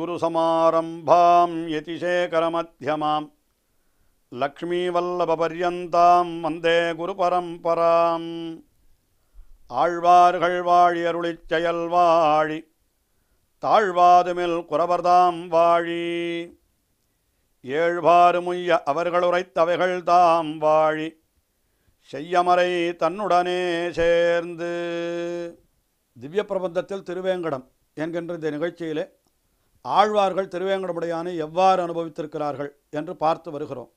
गुरुसमारम्भां यतिशेखरमध्यमां லக்ஷ்மீவல்லபபர்யந்தாம் வந்தே குரு பரம்பராம் ஆழ்வார்கள் வாழி அருளிச் செயல் வாழி தாழ்வாதுமில் குரவர்தாம் வாழி ஏழ்வாறு முய்ய அவர்களுரைத்தவைகள் தாம் வாழி செய்யமறை தன்னுடனே சேர்ந்து திவ்ய பிரபந்தத்தில் திருவேங்கடம் என்கின்ற இந்த நிகழ்ச்சியிலே ஆழ்வார்கள் திருவேங்கடமுடையானை எவ்வாறு அனுபவித்திருக்கிறார்கள் என்று பார்த்து வருகிறோம்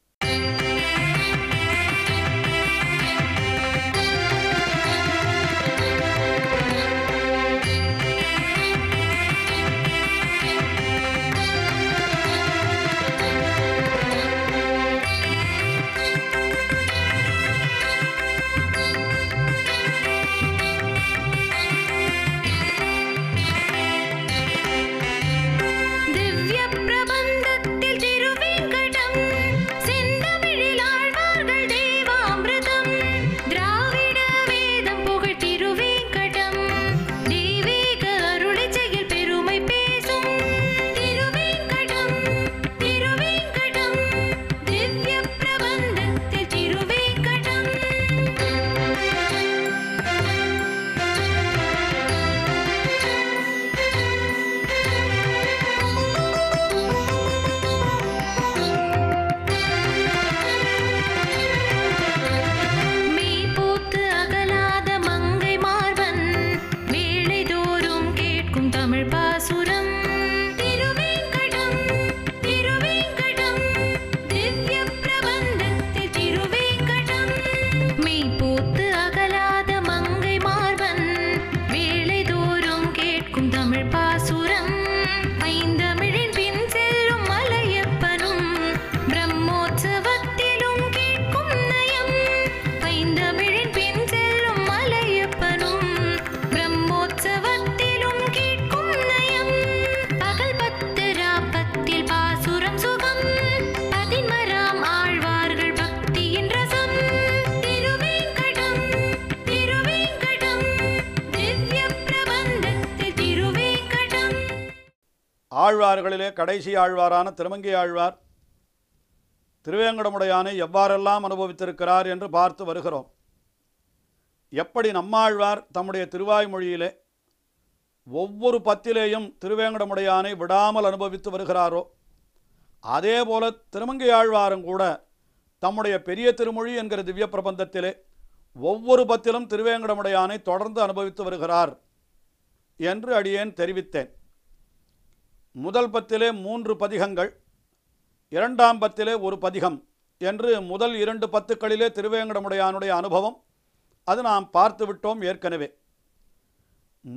ஆழ்வார்களிலே கடைசி ஆழ்வாரான திருமங்கி ஆழ்வார் திருவேங்கடமுடையானை எவ்வாறெல்லாம் அனுபவித்திருக்கிறார் என்று பார்த்து வருகிறோம் எப்படி நம்மாழ்வார் தம்முடைய திருவாய்மொழியிலே ஒவ்வொரு பத்திலேயும் திருவேங்கடமுடையானை விடாமல் அனுபவித்து வருகிறாரோ அதே போல ஆழ்வாரும் கூட தம்முடைய பெரிய திருமொழி என்கிற திவ்ய பிரபந்தத்திலே ஒவ்வொரு பத்திலும் திருவேங்கடமுடையானை தொடர்ந்து அனுபவித்து வருகிறார் என்று அடியேன் தெரிவித்தேன் முதல் பத்திலே மூன்று பதிகங்கள் இரண்டாம் பத்திலே ஒரு பதிகம் என்று முதல் இரண்டு பத்துக்களிலே திருவேங்கடமுடையானுடைய அனுபவம் அது நாம் பார்த்துவிட்டோம் ஏற்கனவே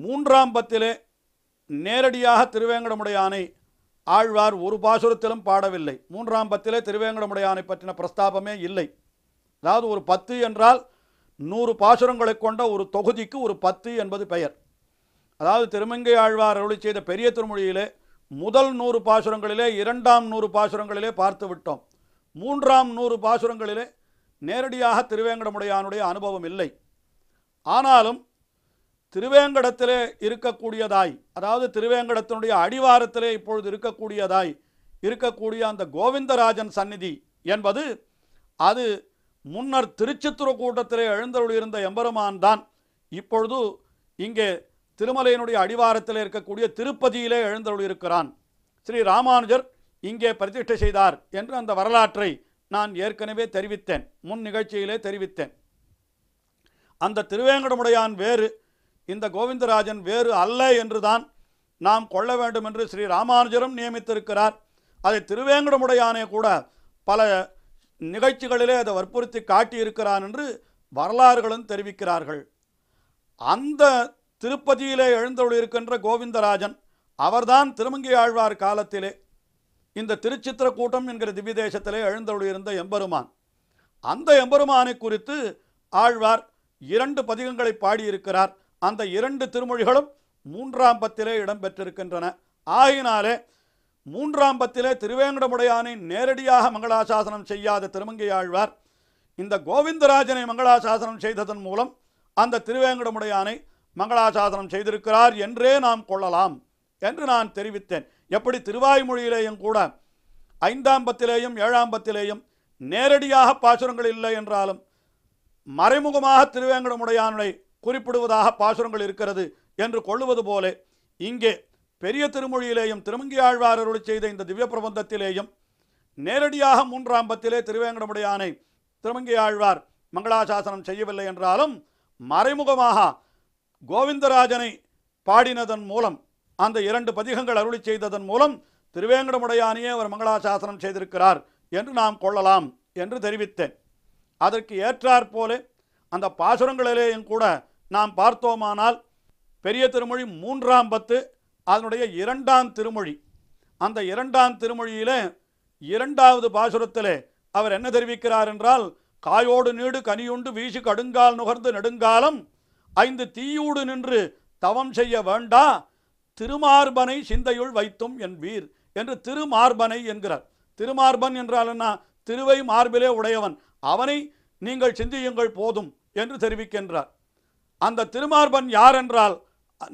மூன்றாம் பத்திலே நேரடியாக திருவேங்கடமுடையானை ஆழ்வார் ஒரு பாசுரத்திலும் பாடவில்லை மூன்றாம் பத்திலே திருவேங்கடமுடையானை பற்றின பிரஸ்தாபமே இல்லை அதாவது ஒரு பத்து என்றால் நூறு பாசுரங்களை கொண்ட ஒரு தொகுதிக்கு ஒரு பத்து என்பது பெயர் அதாவது திருமங்கை ஆழ்வார் அருளி செய்த பெரிய திருமொழியிலே முதல் நூறு பாசுரங்களிலே இரண்டாம் நூறு பாசுரங்களிலே பார்த்து விட்டோம் மூன்றாம் நூறு பாசுரங்களிலே நேரடியாக திருவேங்கடமுடையானுடைய அனுபவம் இல்லை ஆனாலும் திருவேங்கடத்திலே இருக்கக்கூடியதாய் அதாவது திருவேங்கடத்தினுடைய அடிவாரத்திலே இப்பொழுது இருக்கக்கூடியதாய் இருக்கக்கூடிய அந்த கோவிந்தராஜன் சந்நிதி என்பது அது முன்னர் திருச்சித்துற கூட்டத்திலே எழுந்தருளியிருந்த எம்பெருமான் தான் இப்பொழுது இங்கே திருமலையினுடைய அடிவாரத்தில் இருக்கக்கூடிய திருப்பதியிலே எழுந்தருளியிருக்கிறான் ஸ்ரீ ராமானுஜர் இங்கே பிரதிஷ்டை செய்தார் என்று அந்த வரலாற்றை நான் ஏற்கனவே தெரிவித்தேன் முன் நிகழ்ச்சியிலே தெரிவித்தேன் அந்த திருவேங்கடமுடையான் வேறு இந்த கோவிந்தராஜன் வேறு அல்ல என்றுதான் நாம் கொள்ள வேண்டும் என்று ஸ்ரீ ராமானுஜரும் நியமித்திருக்கிறார் அதை திருவேங்கடமுடையானே கூட பல நிகழ்ச்சிகளிலே அதை வற்புறுத்தி காட்டியிருக்கிறான் என்று வரலாறுகளும் தெரிவிக்கிறார்கள் அந்த திருப்பதியிலே எழுந்தொழிருக்கின்ற கோவிந்தராஜன் அவர்தான் திருமங்கி ஆழ்வார் காலத்திலே இந்த திருச்சித்திர கூட்டம் என்கிற திவ்யதேசத்திலே எழுந்தொழியிருந்த எம்பெருமான் அந்த எம்பெருமானை குறித்து ஆழ்வார் இரண்டு பதிகங்களை பாடியிருக்கிறார் அந்த இரண்டு திருமொழிகளும் மூன்றாம் பத்திலே இடம்பெற்றிருக்கின்றன ஆகினாலே மூன்றாம் பத்திலே திருவேங்கடமுடையானை நேரடியாக மங்களாசாசனம் செய்யாத திருமங்கையாழ்வார் இந்த கோவிந்தராஜனை மங்களாசாசனம் செய்ததன் மூலம் அந்த திருவேங்கடமுடையானை மங்களாசாசனம் செய்திருக்கிறார் என்றே நாம் கொள்ளலாம் என்று நான் தெரிவித்தேன் எப்படி திருவாய்மொழியிலேயும் கூட ஐந்தாம் பத்திலேயும் ஏழாம் பத்திலேயும் நேரடியாக பாசுரங்கள் இல்லை என்றாலும் மறைமுகமாக திருவேங்கடமுடையானுடைய குறிப்பிடுவதாக பாசுரங்கள் இருக்கிறது என்று கொள்ளுவது போல இங்கே பெரிய திருமொழியிலேயும் திருமங்கி அருள் செய்த இந்த திவ்ய பிரபந்தத்திலேயும் நேரடியாக மூன்றாம் பத்திலே திருவேங்கடமுடையானை திருமங்கியாழ்வார் மங்களாசாசனம் செய்யவில்லை என்றாலும் மறைமுகமாக கோவிந்தராஜனை பாடினதன் மூலம் அந்த இரண்டு பதிகங்கள் அருளி செய்ததன் மூலம் திருவேங்கடமுடையானையே அவர் மங்களாசாசனம் செய்திருக்கிறார் என்று நாம் கொள்ளலாம் என்று தெரிவித்தேன் அதற்கு ஏற்றாற்போலே அந்த பாசுரங்களிலேயும் கூட நாம் பார்த்தோமானால் பெரிய திருமொழி மூன்றாம் பத்து அதனுடைய இரண்டாம் திருமொழி அந்த இரண்டாம் திருமொழியிலே இரண்டாவது பாசுரத்திலே அவர் என்ன தெரிவிக்கிறார் என்றால் காயோடு நீடு கனியுண்டு வீசி கடுங்கால் நுகர்ந்து நெடுங்காலம் ஐந்து தீயூடு நின்று தவம் செய்ய வேண்டா திருமார்பனை சிந்தையுள் வைத்தும் என் வீர் என்று திருமார்பனை என்கிறார் திருமார்பன் என்றால் என்ன திருவை மார்பிலே உடையவன் அவனை நீங்கள் சிந்தியுங்கள் போதும் என்று தெரிவிக்கின்றார் அந்த திருமார்பன் யார் என்றால்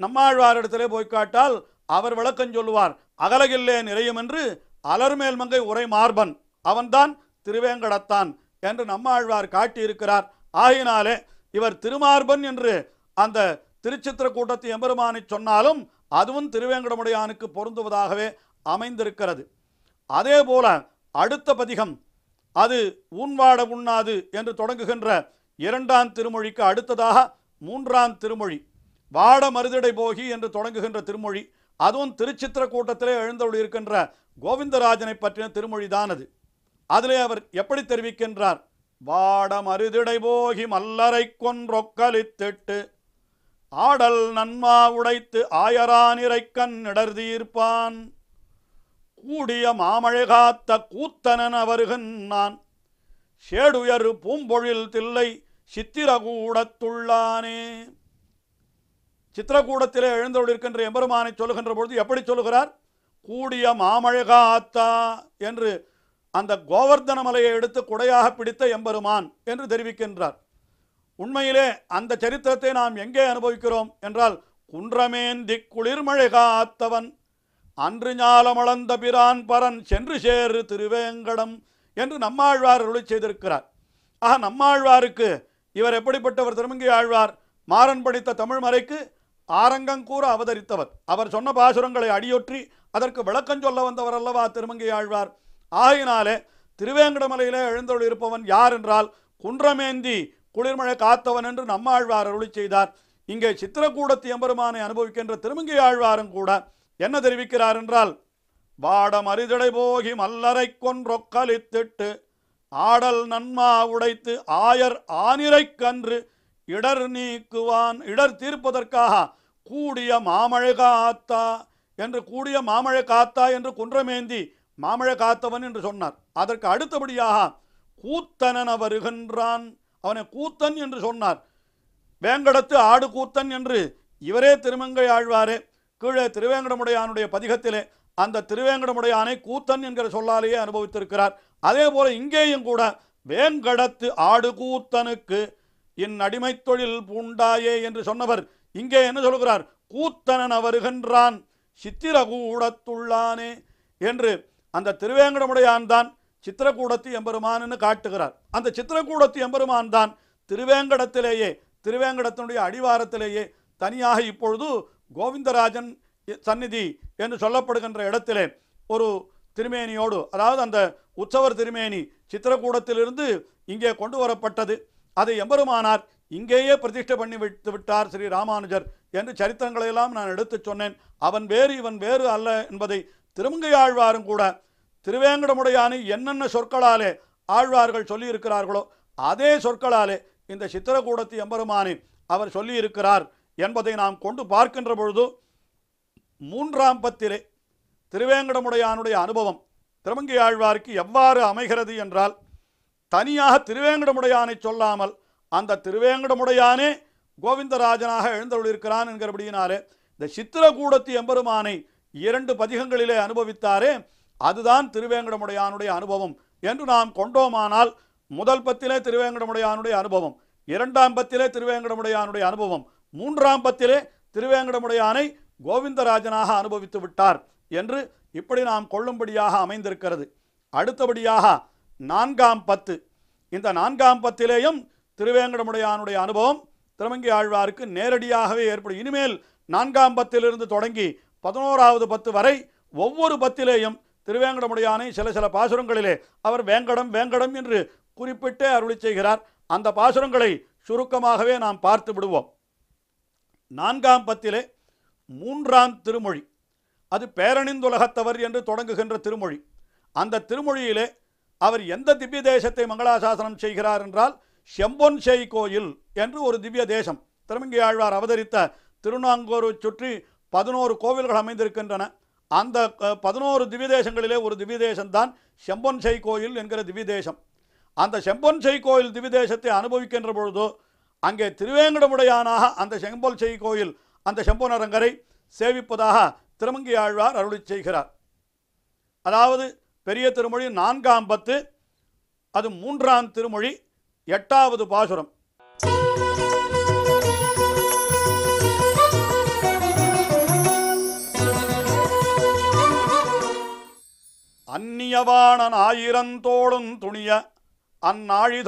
நம்மாழ்வாரிடத்திலே போய் காட்டால் அவர் விளக்கம் சொல்லுவார் அகலகில்லே நிறையும் என்று அலர்மேல் மங்கை உரை மார்பன் அவன்தான் திருவேங்கடத்தான் என்று நம்மாழ்வார் காட்டியிருக்கிறார் ஆகினாலே இவர் திருமார்பன் என்று அந்த திருச்சித்திர கூட்டத்து எம்பெருமானை சொன்னாலும் அதுவும் திருவேங்கடமுடையானுக்கு பொருந்துவதாகவே அமைந்திருக்கிறது அதே போல அடுத்த பதிகம் அது வாட உண்ணாது என்று தொடங்குகின்ற இரண்டாம் திருமொழிக்கு அடுத்ததாக மூன்றாம் திருமொழி வாட மருதிடை போகி என்று தொடங்குகின்ற திருமொழி அதுவும் திருச்சித்திர கூட்டத்திலே எழுந்தொழியிருக்கின்ற கோவிந்தராஜனை பற்றின திருமொழிதான் அது அதிலே அவர் எப்படி தெரிவிக்கின்றார் வாடமருதிடை போகி மல்லரை கொன்றொக்கலித்திட்டு ஆடல் நன்மா உடைத்து ஆயரானிரைக்கண் இடர்தீர்ப்பான் கூடிய மாமழை காத்த கூத்தனன் அவருகன் நான் சேடுயர் பூம்பொழில் தில்லை சித்திரகூடத்துள்ளானே சித்திரகூடத்திலே எழுந்தோடிருக்கின்ற எம்பெருமானை சொல்லுகின்ற பொழுது எப்படி சொல்லுகிறார் கூடிய மாமழை காத்தா என்று அந்த கோவர்தன மலையை எடுத்து குடையாக பிடித்த எம்பெருமான் என்று தெரிவிக்கின்றார் உண்மையிலே அந்த சரித்திரத்தை நாம் எங்கே அனுபவிக்கிறோம் என்றால் குன்றமேந்தி குளிர்மழை காத்தவன் அன்று ஞாலமளந்த பிரான் பரன் சென்று சேரு திருவேங்கடம் என்று நம்மாழ்வார் ஒளி செய்திருக்கிறார் ஆக நம்மாழ்வாருக்கு இவர் எப்படிப்பட்டவர் திருமங்கி ஆழ்வார் மாறன் படித்த தமிழ் மறைக்கு ஆரங்கங்கூற அவதரித்தவர் அவர் சொன்ன பாசுரங்களை அடியொற்றி அதற்கு விளக்கம் சொல்ல வந்தவர் அல்லவா திருமங்கி ஆழ்வார் ஆகினாலே திருவேங்கடமலையில எழுந்தொழி இருப்பவன் யார் என்றால் குன்றமேந்தி குளிர்மழை காத்தவன் என்று நம்மாழ்வார் அருளி செய்தார் இங்கே சித்திரக்கூடத்து எம்பெருமானை அனுபவிக்கின்ற திருமங்கை ஆழ்வாரும் கூட என்ன தெரிவிக்கிறார் என்றால் வாடம் அரிதடை போகி மல்லரை கொன்றொக்கலித்திட்டு ஆடல் நன்மா உடைத்து ஆயர் ஆனிரை கன்று இடர் நீக்குவான் இடர் தீர்ப்பதற்காக கூடிய மாமழை காத்தா என்று கூடிய மாமழை காத்தா என்று குன்றமேந்தி மாமழ காத்தவன் என்று சொன்னார் அதற்கு அடுத்தபடியாக கூத்தனன வருகின்றான் அவனை கூத்தன் என்று சொன்னார் வேங்கடத்து ஆடு கூத்தன் என்று இவரே திருமங்கை ஆழ்வாரே கீழே திருவேங்கடமுடையானுடைய பதிகத்திலே அந்த திருவேங்கடமுடையானை கூத்தன் என்கிற சொல்லாலேயே அனுபவித்திருக்கிறார் அதே போல இங்கேயும் கூட வேங்கடத்து ஆடு கூத்தனுக்கு என் அடிமை தொழில் பூண்டாயே என்று சொன்னவர் இங்கே என்ன சொல்கிறார் கூத்தனன் வருகின்றான் சித்திரகூடத்துள்ளானே என்று அந்த திருவேங்கடமுடையான் தான் சித்திரக்கூடத்து எம்பெருமான்னு காட்டுகிறார் அந்த சித்திரக்கூடத்து எம்பெருமான் தான் திருவேங்கடத்திலேயே திருவேங்கடத்தினுடைய அடிவாரத்திலேயே தனியாக இப்பொழுது கோவிந்தராஜன் சந்நிதி என்று சொல்லப்படுகின்ற இடத்திலே ஒரு திருமேனியோடு அதாவது அந்த உற்சவர் திருமேனி சித்திரக்கூடத்திலிருந்து இங்கே கொண்டு வரப்பட்டது அதை எம்பெருமானார் இங்கேயே பிரதிஷ்டை பண்ணி விட்டு விட்டார் ஸ்ரீ ராமானுஜர் என்று சரித்திரங்களையெல்லாம் நான் எடுத்து சொன்னேன் அவன் வேறு இவன் வேறு அல்ல என்பதை திருமங்கையாழ்வாரும் கூட திருவேங்கடமுடையானை என்னென்ன சொற்களாலே ஆழ்வார்கள் சொல்லியிருக்கிறார்களோ அதே சொற்களாலே இந்த சித்திரகூடத்து எம்பெருமானை அவர் சொல்லியிருக்கிறார் என்பதை நாம் கொண்டு பார்க்கின்ற பொழுது மூன்றாம் பத்திலே திருவேங்கடமுடையானுடைய அனுபவம் திருமங்கையாழ்வாருக்கு எவ்வாறு அமைகிறது என்றால் தனியாக திருவேங்கடமுடையானை சொல்லாமல் அந்த திருவேங்கடமுடையானே கோவிந்தராஜனாக எழுந்தருளிருக்கிறான் என்கிறபடியினாலே இந்த சித்திரகூடத்து எம்பெருமானை இரண்டு பதிகங்களிலே அனுபவித்தாரே அதுதான் திருவேங்கடமுடையானுடைய அனுபவம் என்று நாம் கொண்டோமானால் முதல் பத்திலே திருவேங்கடமுடையானுடைய அனுபவம் இரண்டாம் பத்திலே திருவேங்கடமுடையானுடைய அனுபவம் மூன்றாம் பத்திலே திருவேங்கடமுடையானை கோவிந்தராஜனாக அனுபவித்து விட்டார் என்று இப்படி நாம் கொள்ளும்படியாக அமைந்திருக்கிறது அடுத்தபடியாக நான்காம் பத்து இந்த நான்காம் பத்திலேயும் திருவேங்கடமுடையானுடைய அனுபவம் திருமங்கி ஆழ்வாருக்கு நேரடியாகவே ஏற்படும் இனிமேல் நான்காம் பத்திலிருந்து தொடங்கி பதினோராவது பத்து வரை ஒவ்வொரு பத்திலேயும் திருவேங்கடமுடியானை சில சில பாசுரங்களிலே அவர் வேங்கடம் வேங்கடம் என்று குறிப்பிட்டே அருளி செய்கிறார் அந்த பாசுரங்களை சுருக்கமாகவே நாம் பார்த்து விடுவோம் நான்காம் பத்திலே மூன்றாம் திருமொழி அது பேரணிந்துலகத்தவர் என்று தொடங்குகின்ற திருமொழி அந்த திருமொழியிலே அவர் எந்த திவ்ய தேசத்தை மங்களாசாசனம் செய்கிறார் என்றால் செம்பொன் செய் கோயில் என்று ஒரு திவ்ய தேசம் திருமங்கி ஆழ்வார் அவதரித்த திருநாங்கூரை சுற்றி பதினோரு கோவில்கள் அமைந்திருக்கின்றன அந்த பதினோரு திவிதேசங்களிலே ஒரு திவ்யதேசம்தான் செம்பொன்சை கோயில் என்கிற திவிதேசம் அந்த செம்பொன்சை கோயில் திவிதேசத்தை அனுபவிக்கின்ற பொழுது அங்கே திருவேங்கடமுடையானாக அந்த செம்பொன்சை கோயில் அந்த செம்பொனரங்கரை சேவிப்பதாக திருமங்கி ஆழ்வார் அருளி செய்கிறார் அதாவது பெரிய திருமொழி நான்காம் பத்து அது மூன்றாம் திருமொழி எட்டாவது பாசுரம் அந்நியவாணன் ஆயிரந்தோடும் துணிய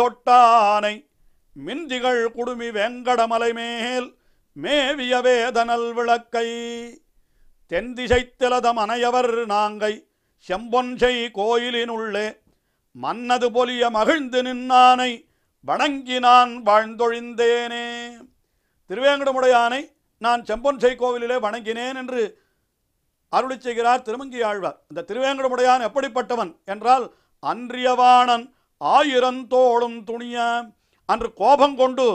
தொட்டானை மிந்திகள் குடுமி வெங்கடமலை மேல் மேவிய வேதனல் விளக்கை திலதம் அனையவர் நாங்கை செம்பொன்சை கோயிலினுள்ளே மன்னது பொலிய மகிழ்ந்து நின்னானை வணங்கி நான் வாழ்ந்தொழிந்தேனே திருவேங்கடமுடையானை நான் செம்பொன்சை கோவிலிலே வணங்கினேன் என்று அருளி செய்கிறார் திருமங்கி ஆழ்வார் இந்த திருவேங்கடமுடையான் எப்படிப்பட்டவன் என்றால் அன்றியவாணன் ஆயிரந்தோளும் துணிய அன்று கோபம் கொண்டு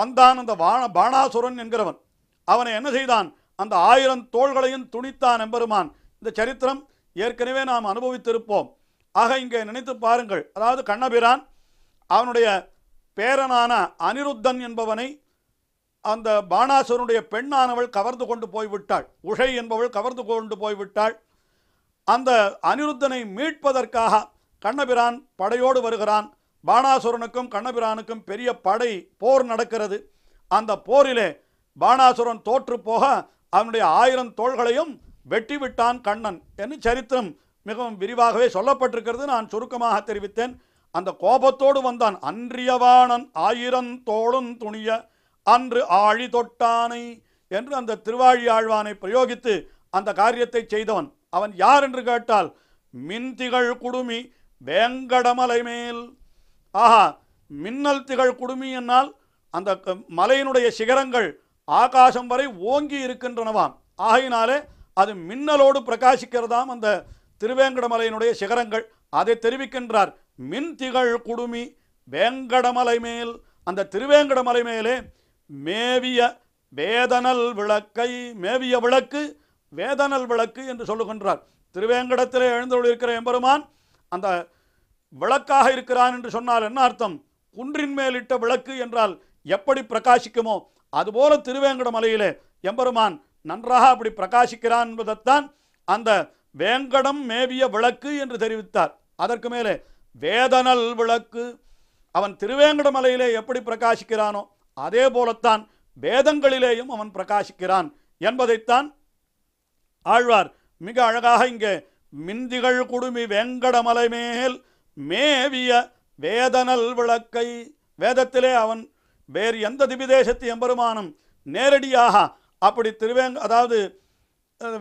வந்தான் அந்த வாண பாணாசுரன் என்கிறவன் அவனை என்ன செய்தான் அந்த ஆயிரம் தோள்களையும் துணித்தான் எம்பெருமான் இந்த சரித்திரம் ஏற்கனவே நாம் அனுபவித்திருப்போம் ஆக இங்கே நினைத்து பாருங்கள் அதாவது கண்ணபிரான் அவனுடைய பேரனான அனிருத்தன் என்பவனை அந்த பாணாசுரனுடைய பெண்ணானவள் கவர்ந்து கொண்டு போய்விட்டாள் உஷை என்பவள் கவர்ந்து கொண்டு போய்விட்டாள் அந்த அனிருத்தனை மீட்பதற்காக கண்ணபிரான் படையோடு வருகிறான் பாணாசுரனுக்கும் கண்ணபிரானுக்கும் பெரிய படை போர் நடக்கிறது அந்த போரிலே பாணாசுரன் தோற்று போக அவனுடைய ஆயிரம் தோள்களையும் வெட்டிவிட்டான் கண்ணன் என்று சரித்திரம் மிகவும் விரிவாகவே சொல்லப்பட்டிருக்கிறது நான் சுருக்கமாக தெரிவித்தேன் அந்த கோபத்தோடு வந்தான் அன்றியவாணன் ஆயிரம் தோளும் துணிய அன்று ஆழி தொட்டானை என்று அந்த திருவாழி ஆழ்வானை பிரயோகித்து அந்த காரியத்தை செய்தவன் அவன் யார் என்று கேட்டால் மின்திகள் குடுமி வேங்கடமலை மேல் ஆஹா மின்னல் திகழ் குடுமி என்னால் அந்த மலையினுடைய சிகரங்கள் ஆகாசம் வரை ஓங்கி இருக்கின்றனவாம் ஆகையினாலே அது மின்னலோடு பிரகாசிக்கிறதாம் அந்த திருவேங்கடமலையினுடைய சிகரங்கள் அதை தெரிவிக்கின்றார் மின் திகழ் குடுமி வேங்கடமலை மேல் அந்த திருவேங்கடமலை மேலே மேவிய வேதனல் விளக்கை மேவிய விளக்கு வேதனல் விளக்கு என்று சொல்லுகின்றார் திருவேங்கடத்திலே எழுந்தொழிருக்கிற எம்பெருமான் அந்த விளக்காக இருக்கிறான் என்று சொன்னால் என்ன அர்த்தம் குன்றின் மேலிட்ட விளக்கு என்றால் எப்படி பிரகாசிக்குமோ அதுபோல திருவேங்கட மலையிலே எம்பெருமான் நன்றாக அப்படி பிரகாசிக்கிறான் என்பதைத்தான் அந்த வேங்கடம் மேவிய விளக்கு என்று தெரிவித்தார் அதற்கு மேலே வேதனல் விளக்கு அவன் திருவேங்கட மலையிலே எப்படி பிரகாசிக்கிறானோ அதே போலத்தான் வேதங்களிலேயும் அவன் பிரகாசிக்கிறான் என்பதைத்தான் ஆழ்வார் மிக அழகாக இங்கே மிந்திகள் குடுமி வெங்கடமலை மேல் மேவிய வேதனல் விளக்கை வேதத்திலே அவன் வேறு எந்த திபிதேசத்து எம்பெருமானும் நேரடியாக அப்படி திருவேங் அதாவது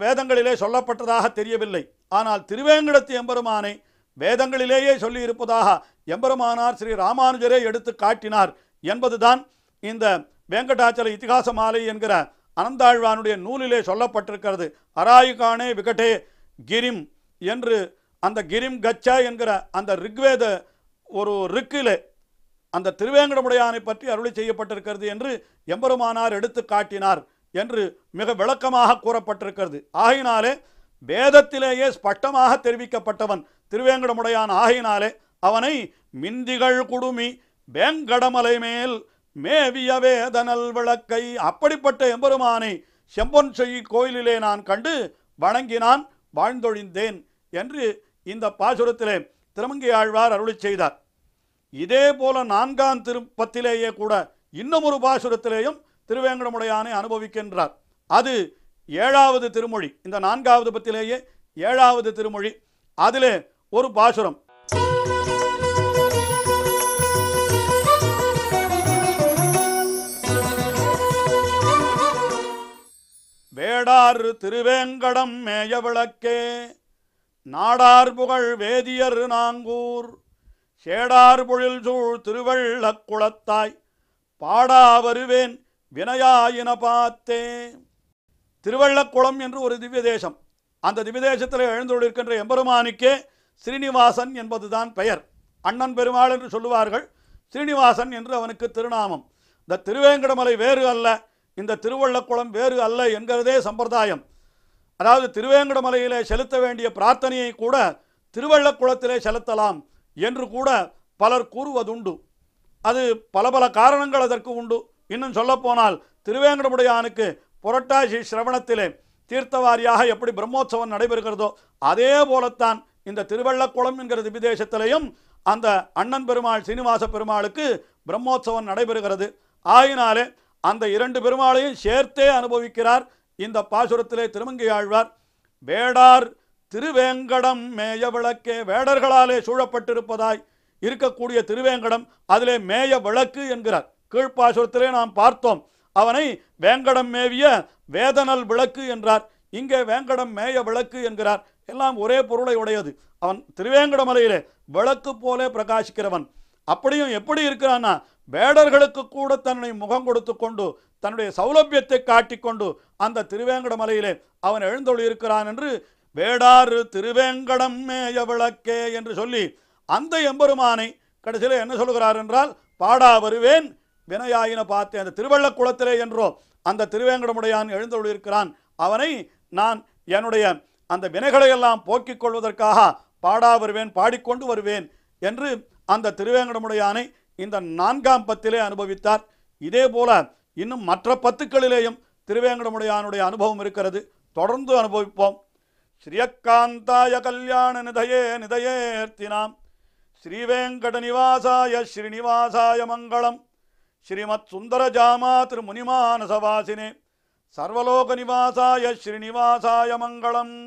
வேதங்களிலே சொல்லப்பட்டதாக தெரியவில்லை ஆனால் திருவேங்கடத்து எம்பெருமானை வேதங்களிலேயே சொல்லியிருப்பதாக எம்பெருமானார் ஸ்ரீ ராமானுஜரே எடுத்து காட்டினார் என்பதுதான் இந்த வெங்கடாச்சல இத்திகாச மாலை என்கிற அனந்தாழ்வானுடைய நூலிலே சொல்லப்பட்டிருக்கிறது அராயுகானே விகட்டே கிரிம் என்று அந்த கிரிம் கச்சா என்கிற அந்த ரிக்வேத ஒரு ரிக்கிலே அந்த திருவேங்கடமுடையானை பற்றி அருளி செய்யப்பட்டிருக்கிறது என்று எம்பெருமானார் எடுத்து காட்டினார் என்று மிக விளக்கமாக கூறப்பட்டிருக்கிறது ஆகையினாலே வேதத்திலேயே ஸ்பஷ்டமாக தெரிவிக்கப்பட்டவன் திருவேங்கடமுடையான் ஆகையினாலே அவனை மிந்திகள் குடுமி வேங்கடமலை மேல் மேவிய வேதனல் விளக்கை அப்படிப்பட்ட எம்பெருமானை செம்பொன் செய்யி கோயிலிலே நான் கண்டு வணங்கினான் வாழ்ந்தொழிந்தேன் என்று இந்த பாசுரத்திலே திருமங்கி ஆழ்வார் அருளி செய்தார் இதே போல நான்காம் திருப்பத்திலேயே கூட இன்னும் ஒரு பாசுரத்திலேயும் திருவேங்கடமுடையானை அனுபவிக்கின்றார் அது ஏழாவது திருமொழி இந்த நான்காவது பத்திலேயே ஏழாவது திருமொழி அதிலே ஒரு பாசுரம் வேடார் திருவேங்கடம் மேய விளக்கே நாடார் புகழ் வேதியர் நாங்கூர் சேடார் பொழில் சூழ் திருவள்ளக் குளத்தாய் பாடா வருவேன் வினயாயின பார்த்தே திருவள்ளக்குளம் என்று ஒரு திவ்ய தேசம் அந்த திவ்ய தேசத்தில் எழுந்துள்ளிருக்கின்ற எம்பெருமானுக்கே ஸ்ரீனிவாசன் என்பதுதான் பெயர் அண்ணன் பெருமாள் என்று சொல்லுவார்கள் ஸ்ரீனிவாசன் என்று அவனுக்கு திருநாமம் இந்த திருவேங்கடமலை வேறு அல்ல இந்த திருவள்ளக்குளம் வேறு அல்ல என்கிறதே சம்பிரதாயம் அதாவது திருவேங்கடமலையிலே செலுத்த வேண்டிய பிரார்த்தனையை கூட திருவள்ளக்குளத்திலே செலுத்தலாம் என்று கூட பலர் கூறுவதுண்டு அது பல பல காரணங்கள் அதற்கு உண்டு இன்னும் சொல்லப்போனால் திருவேங்கடமுடையானுக்கு புரட்டாசி சிரவணத்திலே தீர்த்தவாரியாக எப்படி பிரம்மோற்சவம் நடைபெறுகிறதோ அதே போலத்தான் இந்த திருவள்ளக்குளம் என்கிற திபிதேசத்திலையும் அந்த அண்ணன் பெருமாள் சீனிவாச பெருமாளுக்கு பிரம்மோற்சவம் நடைபெறுகிறது ஆயினாலே அந்த இரண்டு பெருமாளையும் சேர்த்தே அனுபவிக்கிறார் இந்த பாசுரத்திலே திருமங்கை ஆழ்வார் வேடார் திருவேங்கடம் மேய விளக்கே வேடர்களாலே சூழப்பட்டிருப்பதாய் இருக்கக்கூடிய திருவேங்கடம் அதிலே மேய விளக்கு என்கிறார் கீழ்ப்பாசுரத்திலே நாம் பார்த்தோம் அவனை வேங்கடம் மேவிய வேதனல் விளக்கு என்றார் இங்கே வேங்கடம் மேய விளக்கு என்கிறார் எல்லாம் ஒரே பொருளை உடையது அவன் திருவேங்கடமலையிலே விளக்கு போலே பிரகாசிக்கிறவன் அப்படியும் எப்படி இருக்கிறான்னா வேடர்களுக்கு கூட தன்னை முகம் கொடுத்து கொண்டு தன்னுடைய சௌலபியத்தை காட்டிக்கொண்டு அந்த திருவேங்கட மலையிலே அவன் எழுந்தொழி இருக்கிறான் என்று வேடாறு திருவேங்கடம் மேய விளக்கே என்று சொல்லி அந்த எம்பெருமானை கடைசியில் என்ன சொல்கிறார் என்றால் பாடா வருவேன் வினையாயின பார்த்தேன் அந்த திருவள்ள குளத்திலே என்றோ அந்த திருவேங்கடமுடையான் எழுந்தொழி இருக்கிறான் அவனை நான் என்னுடைய அந்த வினைகளையெல்லாம் போக்கிக் கொள்வதற்காக பாடா வருவேன் பாடிக்கொண்டு வருவேன் என்று அந்த திருவேங்கடமுடையானை இந்த நான்காம் பத்திலே அனுபவித்தார் இதே போல இன்னும் மற்ற பத்துக்களிலேயும் திருவேங்கடமுடையானுடைய அனுபவம் இருக்கிறது தொடர்ந்து அனுபவிப்போம் ஸ்ரீயக்காந்தாய கல்யாண நிதையே நிதையேர்த்தினாம் ஸ்ரீவேங்கட நிவாசாய ஸ்ரீனிவாசாய மங்களம் ஸ்ரீமத் சுந்தர ஜாமா முனிமானசவாசினே சர்வலோக நிவாசாய ஸ்ரீனிவாசாய மங்களம்